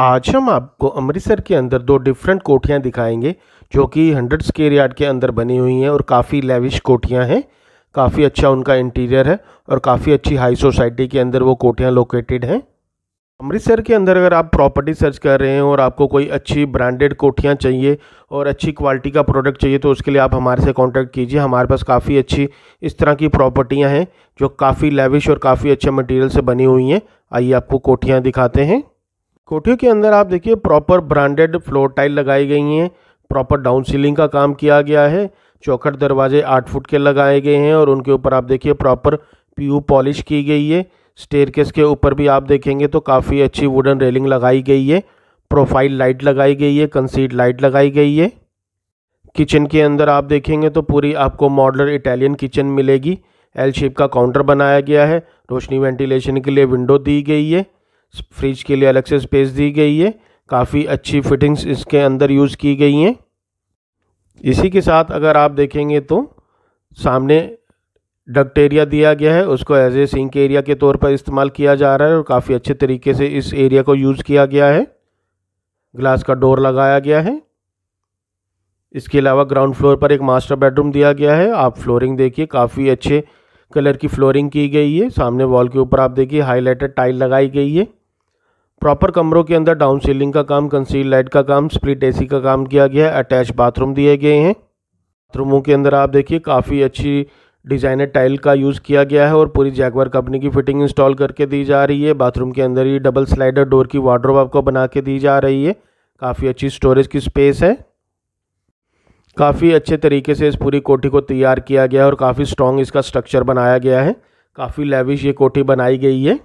आज हम आपको अमृतसर के अंदर दो डिफरेंट कोठियाँ दिखाएंगे जो कि हंड्रेड स्केयर यार्ड के अंदर बनी हुई हैं और काफ़ी लेविश कोठियाँ हैं काफ़ी अच्छा उनका इंटीरियर है और काफ़ी अच्छी हाई सोसाइटी के अंदर वो कोठियाँ लोकेटेड हैं अमृतसर के अंदर अगर आप प्रॉपर्टी सर्च कर रहे हैं और आपको कोई अच्छी ब्रांडेड कोठियाँ चाहिए और अच्छी क्वालिटी का प्रोडक्ट चाहिए तो उसके लिए आप हमारे से कांटेक्ट कीजिए हमारे पास काफ़ी अच्छी इस तरह की प्रॉपर्टियाँ हैं जो काफ़ी लेविश और काफ़ी अच्छे मटेरियल से बनी हुई हैं आइए आपको कोठियाँ दिखाते हैं कोठियों के अंदर आप देखिए प्रॉपर ब्रांडेड फ्लोर टाइल लगाई गई हैं प्रॉपर डाउन सीलिंग का काम किया गया है चौखट दरवाजे आठ फुट के लगाए गए हैं और उनके ऊपर आप देखिए प्रॉपर पी पॉलिश की गई है स्टेयरकेस के ऊपर भी आप देखेंगे तो काफ़ी अच्छी वुडन रेलिंग लगाई गई है प्रोफाइल लाइट लगाई गई है कंसीड लाइट लगाई गई है किचन के अंदर आप देखेंगे तो पूरी आपको मॉडलर इटालियन किचन मिलेगी एल शेप का काउंटर बनाया गया है रोशनी वेंटिलेशन के लिए विंडो दी गई है फ्रिज के लिए अलग से स्पेस दी गई है काफ़ी अच्छी फिटिंग्स इसके अंदर यूज़ की गई हैं इसी के साथ अगर आप देखेंगे तो सामने डक्ट एरिया दिया गया है उसको एज ए सिंक एरिया के तौर पर इस्तेमाल किया जा रहा है और काफ़ी अच्छे तरीके से इस एरिया को यूज़ किया गया है ग्लास का डोर लगाया गया है इसके अलावा ग्राउंड फ्लोर पर एक मास्टर बेडरूम दिया गया है आप फ्लोरिंग देखिए काफ़ी अच्छे कलर की फ्लोरिंग की गई है सामने वॉल के ऊपर आप देखिए हाईलाइटेड टाइल लगाई गई है प्रॉपर कमरों के अंदर डाउन सीलिंग का काम कंसील लाइट का काम स्प्लिट एसी का काम किया गया है अटैच बाथरूम दिए गए हैं बाथरूमों के अंदर आप देखिए काफ़ी अच्छी डिजाइनर टाइल का यूज़ किया गया है और पूरी जैगवर कंपनी की फिटिंग इंस्टॉल करके दी जा रही है बाथरूम के अंदर ही डबल स्लाइडर डोर की वार्ड्रोब आपको बना के दी जा रही है काफ़ी अच्छी स्टोरेज की स्पेस है काफ़ी अच्छे तरीके से इस पूरी कोठी को तैयार किया गया है और काफ़ी स्ट्रॉन्ग इसका स्ट्रक्चर बनाया गया है काफ़ी लेविश ये कोठी बनाई गई है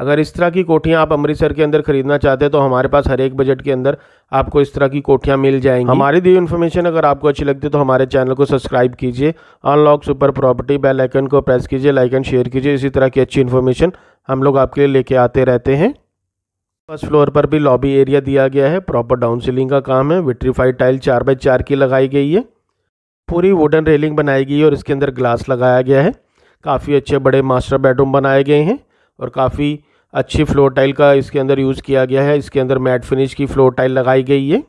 अगर इस तरह की कोठियाँ आप अमृतसर के अंदर खरीदना चाहते हैं तो हमारे पास हर एक बजट के अंदर आपको इस तरह की कोठियाँ मिल जाएंगी हमारी दी इन्फॉर्मेशन अगर आपको अच्छी लगती है तो हमारे चैनल को सब्सक्राइब कीजिए unlock super property bell icon को प्रेस कीजिए लाइक एंड शेयर कीजिए इसी तरह की अच्छी इन्फॉर्मेशन हम लोग आपके लिए लेके आते रहते हैं फर्स्ट फ्लोर पर भी लॉबी एरिया दिया गया है प्रॉपर डाउन सीलिंग का काम है विट्रीफाइड टाइल चार बाई चार की लगाई गई है पूरी वुडन रेलिंग बनाई गई है और इसके अंदर ग्लास लगाया गया है काफ़ी अच्छे बड़े मास्टर बेडरूम बनाए गए हैं और काफ़ी अच्छी फ्लोर टाइल का इसके अंदर यूज़ किया गया है इसके अंदर मैट फिनिश की फ्लोर टाइल लगाई गई है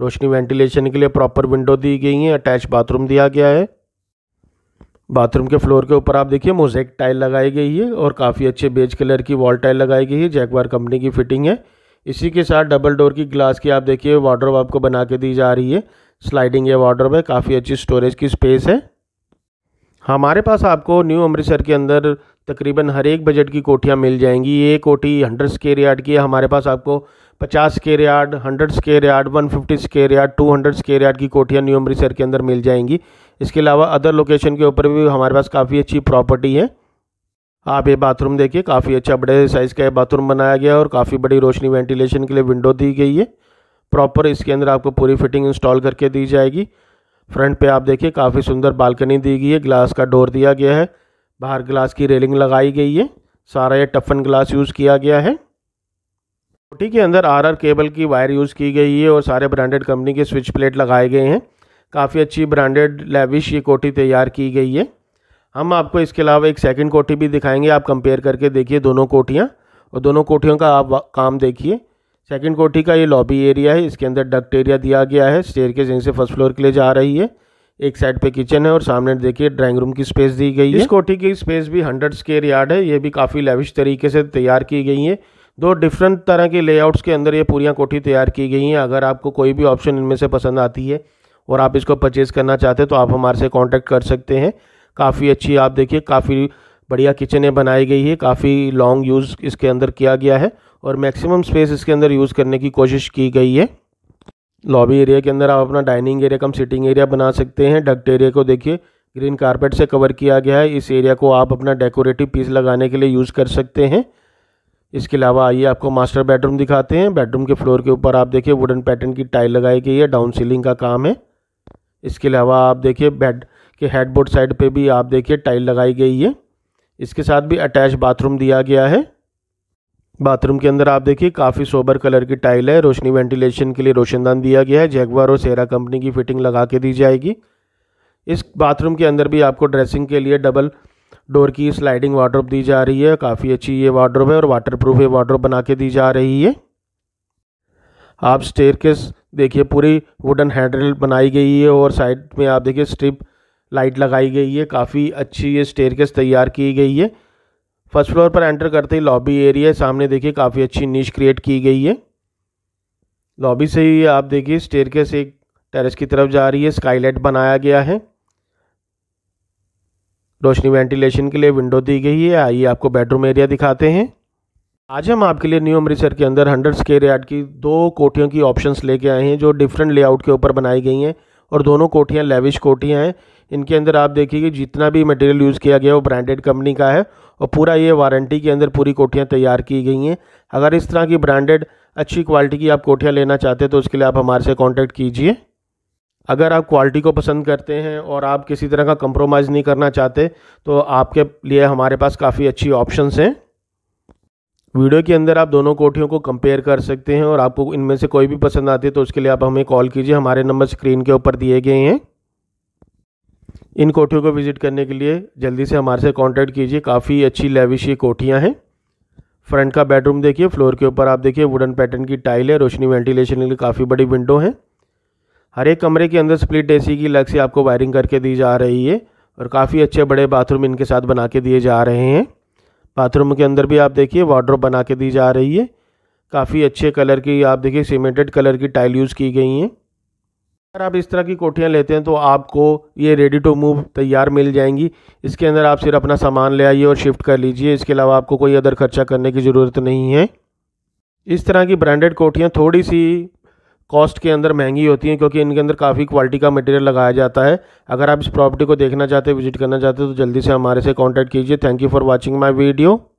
रोशनी वेंटिलेशन के लिए प्रॉपर विंडो दी गई है अटैच बाथरूम दिया गया है बाथरूम के फ्लोर के ऊपर आप देखिए मोजेक टाइल लगाई गई है और काफ़ी अच्छे बेज कलर की वॉल टाइल लगाई गई है जैकबार कंपनी की फिटिंग है इसी के साथ डबल डोर की ग्लास की आप देखिए वार्ड्रोब आपको बना के दी जा रही है स्लाइडिंग ये वार्ड्रोब है काफ़ी अच्छी स्टोरेज की स्पेस है हमारे पास आपको न्यू अमृतसर के अंदर तकरीबन हर एक बजट की कोठियाँ मिल जाएंगी ये कोठी हंड्रेड स्केयर यार्ड की है हमारे पास आपको पचास square yard hundred square yard one fifty square yard two hundred square yard की कोठियाँ न्यू अमृतसर के अंदर मिल जाएंगी इसके अलावा अदर लोकेशन के ऊपर भी हमारे पास काफ़ी अच्छी प्रॉपर्टी है आप ये बाथरूम देखिए काफ़ी अच्छा बड़े साइज़ का ये बाथरूम बनाया गया है और काफ़ी बड़ी रोशनी वेंटिलेशन के लिए विंडो दी गई है प्रॉपर इसके अंदर आपको पूरी फिटिंग इंस्टॉल करके दी जाएगी फ्रंट पे आप देखिए काफ़ी सुंदर बालकनी दी गई है ग्लास का डोर दिया गया है बाहर ग्लास की रेलिंग लगाई गई है सारा ये टफन ग्लास यूज़ किया गया है कोठी के अंदर आरआर केबल की वायर यूज़ की गई है और सारे ब्रांडेड कंपनी के स्विच प्लेट लगाए गए हैं काफ़ी अच्छी ब्रांडेड लेविश ये कोठी तैयार की गई है हम आपको इसके अलावा एक सेकेंड कोठी भी दिखाएंगे आप कंपेयर करके देखिए दोनों कोठियाँ और दोनों कोठियों का आप काम देखिए सेकंड कोठी का ये लॉबी एरिया है इसके अंदर डक्ट एरिया दिया गया है स्टेयर के जिनसे फर्स्ट फ्लोर के लिए जा रही है एक साइड पे किचन है और सामने देखिए ड्राइंग रूम की स्पेस दी गई है इस कोठी की स्पेस भी हंड्रेड स्केयर यार्ड है ये भी काफ़ी लेविश तरीके से तैयार की गई है दो डिफरेंट तरह के लेआउट्स के अंदर ये पूरियाँ कोठी तैयार की गई हैं अगर आपको कोई भी ऑप्शन इनमें से पसंद आती है और आप इसको परचेज़ करना चाहते हैं तो आप हमारे से कॉन्टैक्ट कर सकते हैं काफ़ी अच्छी आप देखिए काफ़ी बढ़िया किचनें बनाई गई है काफ़ी लॉन्ग यूज़ इसके अंदर किया गया है और मैक्सिमम स्पेस इसके अंदर यूज़ करने की कोशिश की गई है लॉबी एरिया के अंदर आप अपना dining area cum sitting area बना सकते हैं डक्ट एरिया को देखिए ग्रीन कारपेट से कवर किया गया है इस एरिया को आप अपना डेकोरेटिव पीस लगाने के लिए यूज़ कर सकते हैं इसके अलावा आइए आपको मास्टर बेडरूम दिखाते हैं बेडरूम के फ्लोर के ऊपर आप देखिए वुडन पैटर्न की टाइल लगाई गई है डाउन सीलिंग का काम है इसके अलावा आप देखिए बेड के हेडबोर्ड साइड पे भी आप देखिए टाइल लगाई गई है इसके साथ भी अटैच बाथरूम दिया गया है बाथरूम के अंदर आप देखिए काफ़ी सोबर कलर की टाइल है रोशनी वेंटिलेशन के लिए रोशनदान दिया गया है जैगवार और सेरा कंपनी की फिटिंग लगा के दी जाएगी इस बाथरूम के अंदर भी आपको ड्रेसिंग के लिए डबल डोर की स्लाइडिंग वाड्रोप दी जा रही है काफ़ी अच्छी ये वाड्रोप है और वाटर प्रूफ ये वाड्रोप बना के दी जा रही है आप स्टेयर देखिए पूरी वुडन हैंडल बनाई गई है और साइड में आप देखिए स्ट्रिप लाइट लगाई गई है काफ़ी अच्छी ये स्टेयर तैयार की गई है फर्स्ट फ्लोर पर एंटर करते ही लॉबी एरिया सामने देखिए काफ़ी अच्छी नीच क्रिएट की गई है लॉबी से ही आप देखिए स्टेयर से एक टेरेस की तरफ जा रही है स्काईलाइट बनाया गया है रोशनी वेंटिलेशन के लिए विंडो दी गई है आइए आपको बेडरूम एरिया दिखाते हैं आज हम आपके लिए न्यू अमृतसर के अंदर हंड्रेड स्केयर यार्ड की दो कोठियों की ऑप्शंस लेके आए हैं जो डिफरेंट लेआउट के ऊपर बनाई गई हैं और दोनों कोठियाँ लेविश कोठियाँ हैं इनके अंदर आप देखिए जितना भी मटेरियल यूज़ किया गया वो ब्रांडेड कंपनी का है और पूरा ये वारंटी के अंदर पूरी कोठियाँ तैयार की गई हैं अगर इस तरह की ब्रांडेड अच्छी क्वालिटी की आप कोठियाँ लेना चाहते हैं तो उसके लिए आप हमारे से कॉन्टैक्ट कीजिए अगर आप क्वालिटी को पसंद करते हैं और आप किसी तरह का कंप्रोमाइज़ नहीं करना चाहते तो आपके लिए हमारे पास काफ़ी अच्छी ऑप्शंस हैं वीडियो के अंदर आप दोनों कोठियों को कंपेयर कर सकते हैं और आपको इनमें से कोई भी पसंद आती है तो उसके लिए आप हमें कॉल कीजिए हमारे नंबर स्क्रीन के ऊपर दिए गए हैं इन कोठियों को विज़िट करने के लिए जल्दी से हमारे से कांटेक्ट कीजिए काफ़ी अच्छी लेविश ये कोठियाँ हैं फ्रंट का बेडरूम देखिए फ्लोर के ऊपर आप देखिए वुडन पैटर्न की टाइल है रोशनी वेंटिलेशन के लिए काफ़ी बड़ी विंडो है हर एक कमरे के अंदर स्प्लिट एसी की लग से आपको वायरिंग करके दी जा रही है और काफ़ी अच्छे बड़े बाथरूम इनके साथ बना के दिए जा रहे हैं बाथरूम के अंदर भी आप देखिए वार्ड्रोप बना के दी जा रही है काफ़ी अच्छे कलर की आप देखिए सीमेंटेड कलर की टाइल यूज़ की गई हैं अगर आप इस तरह की कोठियाँ लेते हैं तो आपको ये रेडी टू मूव तैयार मिल जाएंगी इसके अंदर आप सिर्फ अपना सामान ले आइए और शिफ्ट कर लीजिए इसके अलावा आपको कोई अदर खर्चा करने की ज़रूरत नहीं है इस तरह की ब्रांडेड कोठियाँ थोड़ी सी कॉस्ट के अंदर महंगी होती हैं क्योंकि इनके अंदर काफ़ी क्वालिटी का मटेरियल लगाया जाता है अगर आप इस प्रॉपर्टी को देखना चाहते हैं विजिट करना चाहते हैं तो जल्दी से हमारे से कॉन्टैक्ट कीजिए thank you for watching my video